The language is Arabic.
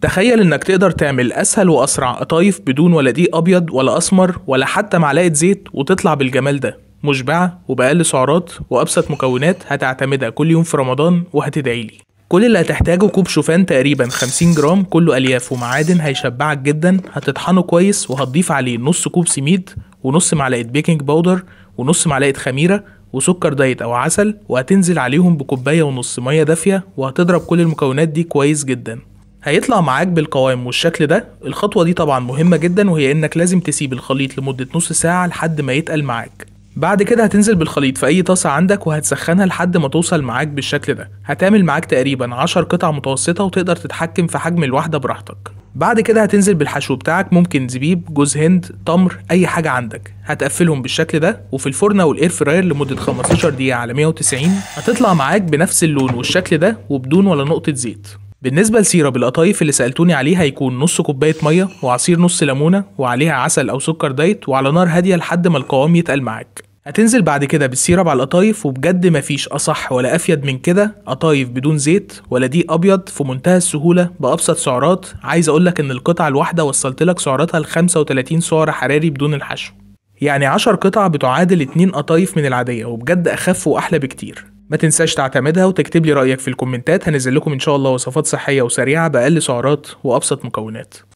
تخيل انك تقدر تعمل اسهل واسرع قطايف بدون ولا دقيق ابيض ولا اسمر ولا حتى معلقه زيت وتطلع بالجمال ده مشبعه وباقل سعرات وابسط مكونات هتعتمدها كل يوم في رمضان وهتدعي لي كل اللي هتحتاجه كوب شوفان تقريبا 50 جرام كله الياف ومعادن هيشبعك جدا هتطحنه كويس وهتضيف عليه نص كوب سميد ونص معلقه بيكنج باودر ونص معلقه خميره وسكر دايت او عسل وهتنزل عليهم بكوبايه ونص ميه دافيه وهتضرب كل المكونات دي كويس جدا هيطلع معاك بالقوام والشكل ده الخطوة دي طبعا مهمة جدا وهي انك لازم تسيب الخليط لمدة نص ساعة لحد ما يتقل معاك بعد كده هتنزل بالخليط في اي طاسة عندك وهتسخنها لحد ما توصل معاك بالشكل ده هتعمل معاك تقريبا 10 قطع متوسطة وتقدر تتحكم في حجم الواحدة براحتك بعد كده هتنزل بالحشو بتاعك ممكن زبيب جوز هند تمر اي حاجة عندك هتقفلهم بالشكل ده وفي الفرن او الاير فراير لمدة 15 دقيقة على 190 هتطلع معاك بنفس اللون والشكل ده وبدون ولا نقطة زيت بالنسبة لسيرب القطايف اللي سألتوني عليه هيكون نص كوباية مية وعصير نص ليمونة وعليها عسل أو سكر دايت وعلى نار هادية لحد ما القوام يتقل معاك هتنزل بعد كده بالسيرب على القطايف وبجد مفيش أصح ولا أفيد من كده قطايف بدون زيت ولا دي أبيض في منتهى السهولة بأبسط سعرات عايز أقولك إن القطعة الواحدة وصلت لك سعراتها ل 35 سعر حراري بدون الحشو يعني 10 قطع بتعادل 2 قطايف من العادية وبجد أخف وأحلى بكتير ما تنساش تعتمدها وتكتب لي رأيك في الكومنتات هنزل لكم إن شاء الله وصفات صحية وسريعة بأقل سعرات وأبسط مكونات